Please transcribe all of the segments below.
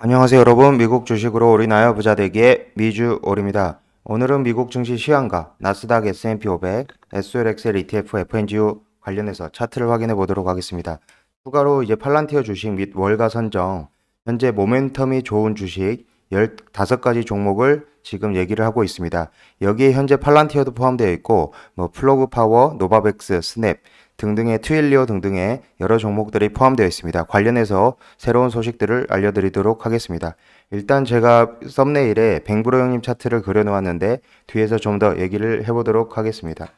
안녕하세요 여러분 미국 주식으로 올인하여 부자되기에 미주올입니다. 오늘은 미국 증시 시황과 나스닥 S&P 500, SLXL ETF, FNGU 관련해서 차트를 확인해 보도록 하겠습니다. 추가로 이제 팔란티어 주식 및 월가 선정, 현재 모멘텀이 좋은 주식 15가지 종목을 지금 얘기를 하고 있습니다. 여기에 현재 팔란티어도 포함되어 있고 뭐플로그 파워, 노바백스, 스냅, 등등의 트윌리오 등등의 여러 종목들이 포함되어 있습니다. 관련해서 새로운 소식들을 알려드리도록 하겠습니다. 일단 제가 썸네일에 뱅브로 형님 차트를 그려놓았는데 뒤에서 좀 더 얘기를 해보도록 하겠습니다.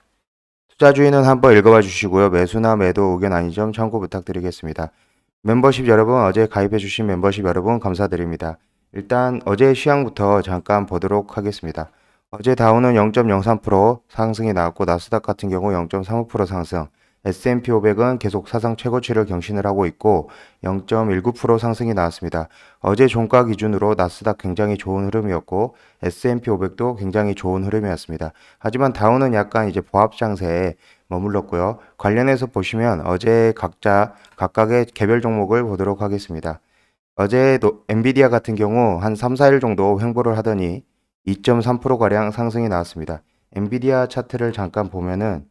투자주의는 한번 읽어봐 주시고요. 매수나 매도 의견 아니점 참고 부탁드리겠습니다. 멤버십 여러분 어제 가입해주신 멤버십 여러분 감사드립니다. 일단 어제 시향부터 잠깐 보도록 하겠습니다. 어제 다우는 0.03% 상승이 나왔고 나스닥 같은 경우 0.35% 상승, S&P 500은 계속 사상 최고치를 경신을 하고 있고 0.19% 상승이 나왔습니다. 어제 종가 기준으로 나스닥 굉장히 좋은 흐름이었고 S&P 500도 굉장히 좋은 흐름이었습니다. 하지만 다운은 약간 이제 보합 장세에 머물렀고요. 관련해서 보시면 어제 각자 각각의 개별 종목을 보도록 하겠습니다. 어제 엔비디아 같은 경우 한 3, 4일 정도 횡보를 하더니 2.3%가량 상승이 나왔습니다. 엔비디아 차트를 잠깐 보면은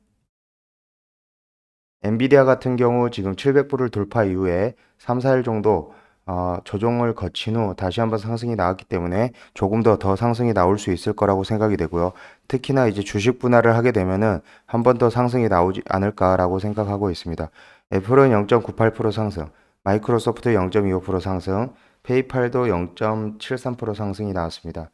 엔비디아 같은 경우 지금 700불을 돌파 이후에 3, 4일 정도 어, 조정을 거친 후 다시 한번 상승이 나왔기 때문에 조금 더 더 상승이 나올 수 있을 거라고 생각이 되고요. 특히나 이제 주식 분할을 하게 되면은 한 번 더 상승이 나오지 않을까라고 생각하고 있습니다. 애플은 0.98% 상승, 마이크로소프트 0.25% 상승, 페이팔도 0.73% 상승이 나왔습니다.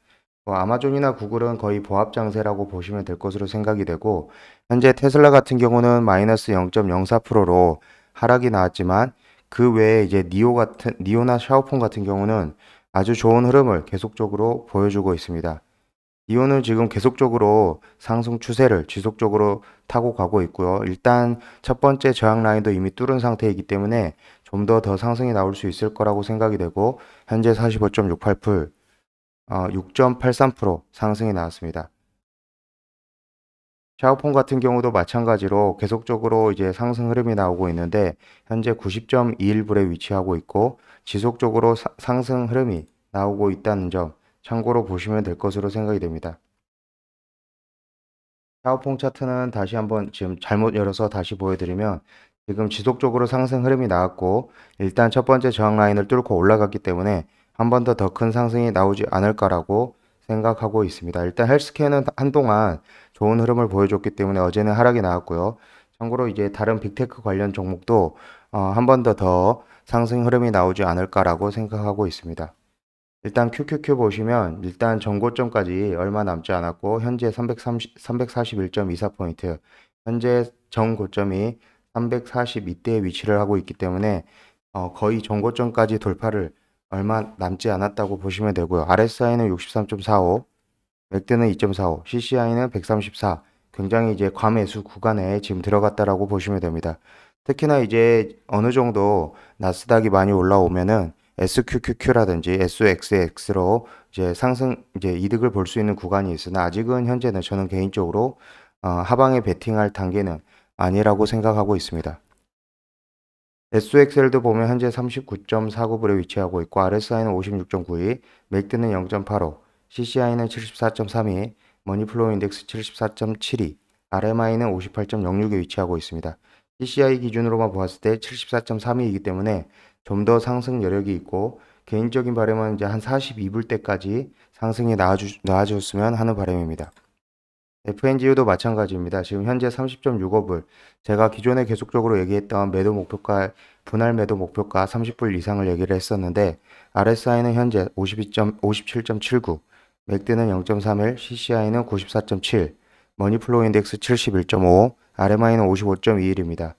어, 아마존이나 구글은 거의 보합 장세라고 보시면 될 것으로 생각이 되고 현재 테슬라 같은 경우는 마이너스 0.04%로 하락이 나왔지만 그 외에 이제 니오 같은 니오나 샤오폰 같은 경우는 아주 좋은 흐름을 계속적으로 보여주고 있습니다. 니오는 지금 계속적으로 상승 추세를 지속적으로 타고 가고 있고요. 일단 첫 번째 저항 라인도 이미 뚫은 상태이기 때문에 좀 더더 더 상승이 나올 수 있을 거라고 생각이 되고 현재 45.68불 6.83% 아, 상승이 나왔습니다. 샤오폰 같은 경우도 마찬가지로 계속적으로 이제 상승 흐름이 나오고 있는데 현재 90.21불에 위치하고 있고 지속적으로 사, 상승 흐름이 나오고 있다는 점 참고로 보시면 될 것으로 생각이 됩니다. 샤오폰 차트는 다시 한번 지금 잘못 열어서 다시 보여드리면 지금 지속적으로 상승 흐름이 나왔고 일단 첫 번째 저항 라인을 뚫고 올라갔기 때문에 한번더더큰 상승이 나오지 않을까라고 생각하고 있습니다. 일단 헬스케어는 한동안 좋은 흐름을 보여줬기 때문에 어제는 하락이 나왔고요. 참고로 이제 다른 빅테크 관련 종목도 어, 한번 더더 더 상승 흐름이 나오지 않을까라고 생각하고 있습니다. 일단 QQQ 보시면 일단 정고점까지 얼마 남지 않았고 현재 330, 341.24포인트 현재 정고점이 342대에 위치를 하고 있기 때문에 어, 거의 정고점까지 돌파를 얼마 남지 않았다고 보시면 되고요. RSI는 63.45, 맥드는 2.45, CCI는 134. 굉장히 이제 과매수 구간에 지금 들어갔다라고 보시면 됩니다. 특히나 이제 어느 정도 나스닥이 많이 올라오면은 SQQQ라든지 SXX로 이제 상승 이제 이득을 볼 수 있는 구간이 있으나 아직은 현재는 저는 개인적으로 어, 하방에 베팅할 단계는 아니라고 생각하고 있습니다. 배수 엑셀도 보면 현재 39.49불에 위치하고 있고 RSI는 56.92, 맥드는 0.85, CCI는 74.32, 머니플로우 인덱스 74.72, RMI는 58.06에 위치하고 있습니다. CCI 기준으로만 보았을 때 74.32이기 때문에 좀 더 상승 여력이 있고 개인적인 바람은 이제 한 42불 대까지 상승이 나와주, 나와주으면 하는 바람입니다. FNGU도 마찬가지입니다. 지금 현재 30.65불. 제가 기존에 계속적으로 얘기했던 매도 목표가, 분할 매도 목표가 30불 이상을 얘기를 했었는데, RSI는 현재 52. 57.79, 맥드는 0.31, CCI는 94.7, 머니플로우 인덱스 71.5, RMI는 55.21입니다.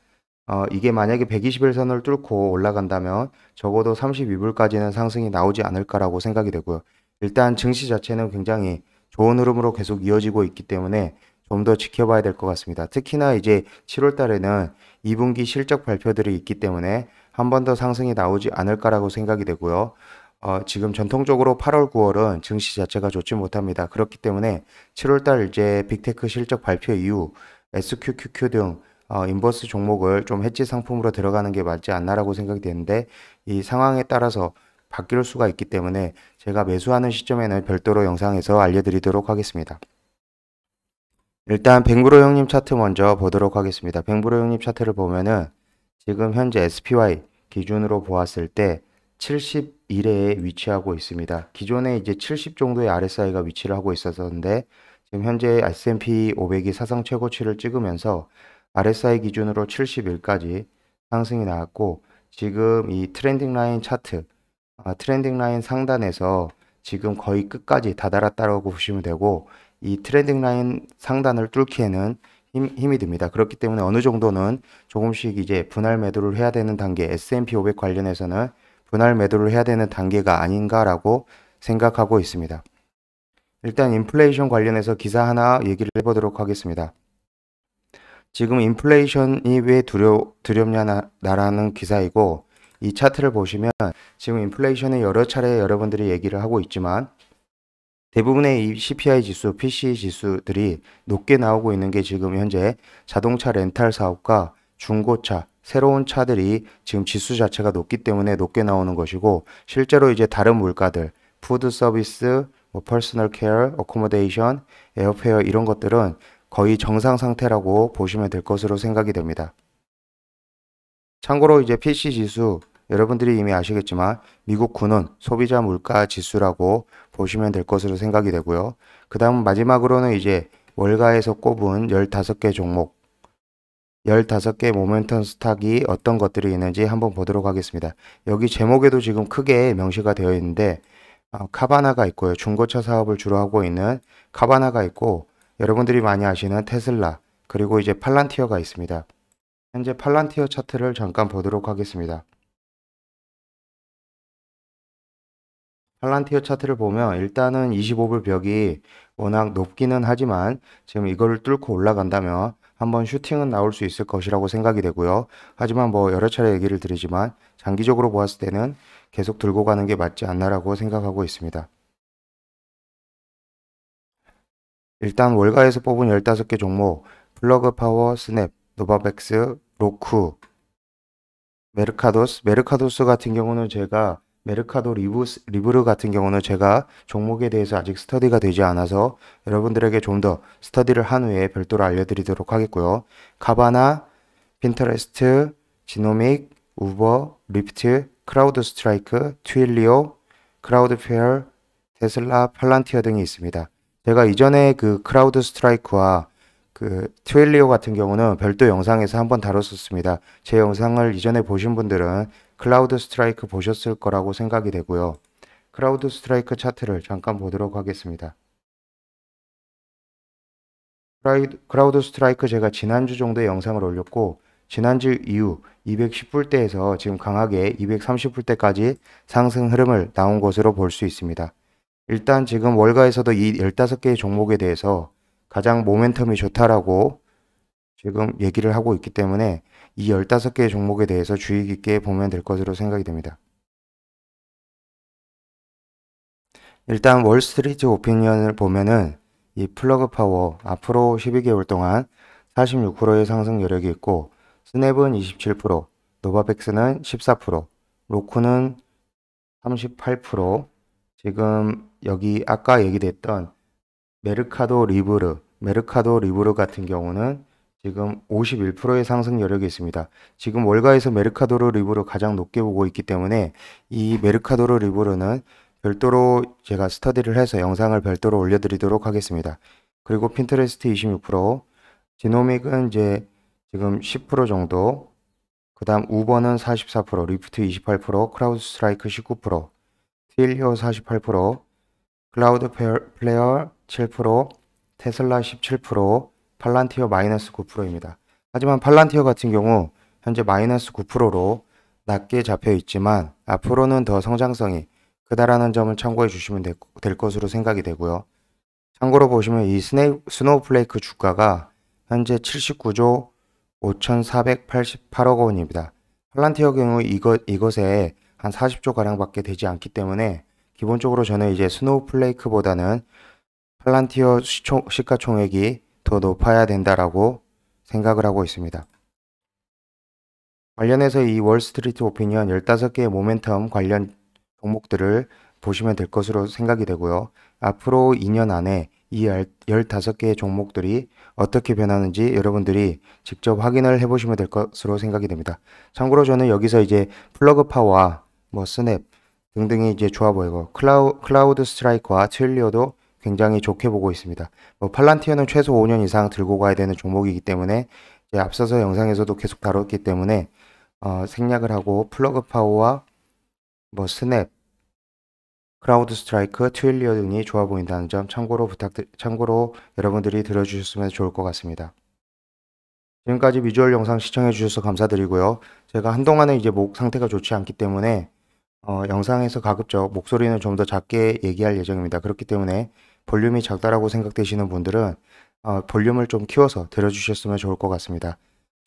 어, 이게 만약에 120일 선을 뚫고 올라간다면 적어도 32불까지는 상승이 나오지 않을까라고 생각이 되고요. 일단 증시 자체는 굉장히 좋은 흐름으로 계속 이어지고 있기 때문에 좀 더 지켜봐야 될 것 같습니다. 특히나 이제 7월 달에는 2분기 실적 발표들이 있기 때문에 한 번 더 상승이 나오지 않을까라고 생각이 되고요. 어, 지금 전통적으로 8월, 9월은 증시 자체가 좋지 못합니다. 그렇기 때문에 7월 달 이제 빅테크 실적 발표 이후 SQQQ 등 어, 인버스 종목을 좀 해지 상품으로 들어가는 게 맞지 않나라고 생각이 되는데 이 상황에 따라서 바뀔 수가 있기 때문에 제가 매수하는 시점에는 별도로 영상에서 알려드리도록 하겠습니다. 일단 뱅브로 형님 차트 먼저 보도록 하겠습니다. 뱅브로 형님 차트를 보면은 지금 현재 SPY 기준으로 보았을 때 71회에 위치하고 있습니다. 기존에 이제 70 정도의 RSI가 위치를 하고 있었는데 지금 현재 S&P 500이 사상 최고치를 찍으면서 RSI 기준으로 71까지 상승이 나왔고 지금 이 트렌딩 라인 차트 트렌딩 라인 상단에서 지금 거의 끝까지 다다랐다고 보시면 되고 이 트렌딩 라인 상단을 뚫기에는 힘, 이 듭니다. 그렇기 때문에 어느 정도는 조금씩 이제 분할 매도를 해야 되는 단계 S&P 500 관련해서는 분할 매도를 해야 되는 단계가 아닌가라고 생각하고 있습니다. 일단 인플레이션 관련해서 기사 하나 얘기를 해보도록 하겠습니다. 지금 인플레이션이 왜 두려, 두렵냐라는 기사이고 이 차트를 보시면 지금 인플레이션에 여러 차례 여러분들이 얘기를 하고 있지만 대부분의 이 CPI 지수, PCE 지수들이 높게 나오고 있는 게 지금 현재 자동차 렌탈 사업과 중고차, 새로운 차들이 지금 지수 자체가 높기 때문에 높게 나오는 것이고 실제로 이제 다른 물가들, 푸드 서비스, 뭐 퍼스널 케어, 어코모데이션, 에어페어 이런 것들은 거의 정상 상태라고 보시면 될 것으로 생각이 됩니다. 참고로 이제 PC 지수 여러분들이 이미 아시겠지만 미국 군은 소비자 물가 지수라고 보시면 될 것으로 생각이 되고요. 그 다음 마지막으로는 이제 월가에서 꼽은 15개 종목 15개 모멘텀 스탁이 어떤 것들이 있는지 한번 보도록 하겠습니다. 여기 제목에도 지금 크게 명시가 되어 있는데 어, 카바나가 있고요. 중고차 사업을 주로 하고 있는 카바나가 있고 여러분들이 많이 아시는 테슬라 그리고 이제 팔란티어가 있습니다. 현재 팔란티어 차트를 잠깐 보도록 하겠습니다. 팔란티어 차트를 보면 일단은 25불 벽이 워낙 높기는 하지만 지금 이걸 뚫고 올라간다면 한번 슈팅은 나올 수 있을 것이라고 생각이 되고요. 하지만 뭐 여러 차례 얘기를 드리지만 장기적으로 보았을 때는 계속 들고 가는 게 맞지 않나라고 생각하고 있습니다. 일단 월가에서 뽑은 15개 종목 플러그 파워, 스냅, 노바백스, 로쿠, 메르카도스, 메르카도스 같은 경우는 제가 메르카도 리브스, 리브르 같은 경우는 제가 종목에 대해서 아직 스터디가 되지 않아서 여러분들에게 좀 더 스터디를 한 후에 별도로 알려드리도록 하겠고요. 카바나, 핀터레스트, 지노믹, 우버, 리프트, 크라우드 스트라이크, 트윌리오, 크라우드페어, 테슬라, 팔란티어 등이 있습니다. 제가 이전에 그 크라우드 스트라이크와 그 트윌리오 같은 경우는 별도 영상에서 한번 다뤘었습니다. 제 영상을 이전에 보신 분들은 클라우드 스트라이크 보셨을 거라고 생각이 되고요. 클라우드 스트라이크 차트를 잠깐 보도록 하겠습니다. 클라우드 스트라이크 제가 지난주 정도에 영상을 올렸고 지난주 이후 210불대에서 지금 강하게 230불대까지 상승 흐름을 나온 것으로 볼 수 있습니다. 일단 지금 월가에서도 이 15개의 종목에 대해서 가장 모멘텀이 좋다라고 지금 얘기를 하고 있기 때문에 이 15개의 종목에 대해서 주의 깊게 보면 될 것으로 생각이 됩니다. 일단 월스트리트 오피니언을 보면은 이 플러그 파워 앞으로 12개월 동안 46%의 상승 여력이 있고 스냅은 27%, 노바백스는 14%, 로코는 38%, 지금 여기 아까 얘기됐던 메르카도 리브르 메르카도 리브르 같은 경우는 지금 51%의 상승 여력이 있습니다. 지금 월가에서 메르카도로 리브르 가장 높게 보고 있기 때문에 이메르카도로 리브르는 별도로 제가 스터디를 해서 영상을 별도로 올려드리도록 하겠습니다. 그리고 핀트레스트 26%, 지노믹은 이제 지금 10% 정도, 그 다음 우버는 44%, 리프트 28%, 크라우드 스트라이크 19%, 트 틸리오 48%, 클라우드 플레어 7%, 테슬라 17%, 팔란티어 마이너스 9%입니다. 하지만 팔란티어 같은 경우 현재 마이너스 9%로 낮게 잡혀 있지만 앞으로는 더 성장성이 크다라는 점을 참고해 주시면 되, 될 것으로 생각이 되고요. 참고로 보시면 이스 스노우플레이크 주가가 현재 79조 5,488억 원입니다. 팔란티어 경우 이것, 이것에 한 40조 가량밖에 되지 않기 때문에 기본적으로 저는 이제 스노우플레이크보다는 팔란티어 시가총액이 더 높아야 된다라고 생각을 하고 있습니다. 관련해서 이 월스트리트 오피니언 15개의 모멘텀 관련 종목들을 보시면 될 것으로 생각이 되고요. 앞으로 2년 안에 이 15개의 종목들이 어떻게 변하는지 여러분들이 직접 확인을 해보시면 될 것으로 생각이 됩니다. 참고로 저는 여기서 이제 플러그파와 뭐 스냅 등등의 이제 조합 보이고 클라우, 클라우드 스트라이크와 트 틸리오도 굉장히 좋게 보고 있습니다. 뭐 팔란티어는 최소 5년 이상 들고 가야 되는 종목이기 때문에 앞서서 영상에서도 계속 다뤘기 때문에 어, 생략을 하고 플러그 파워와 뭐 스냅, 크라우드 스트라이크, 트윌리어 등이 좋아 보인다는 점 참고로 부탁 참고로 여러분들이 들어주셨으면 좋을 것 같습니다. 지금까지 비주얼 영상 시청해 주셔서 감사드리고요. 제가 한동안은 이제 목 상태가 좋지 않기 때문에 어, 영상에서 가급적 목소리는 좀 더 작게 얘기할 예정입니다. 그렇기 때문에 볼륨이 작다라고 생각되시는 분들은 어, 볼륨을 좀 키워서 들어주셨으면 좋을 것 같습니다.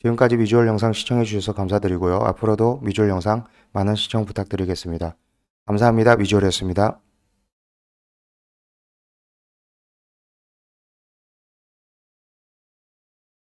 지금까지 미주얼 영상 시청해주셔서 감사드리고요. 앞으로도 미주얼 영상 많은 시청 부탁드리겠습니다. 감사합니다. 미주얼이었습니다.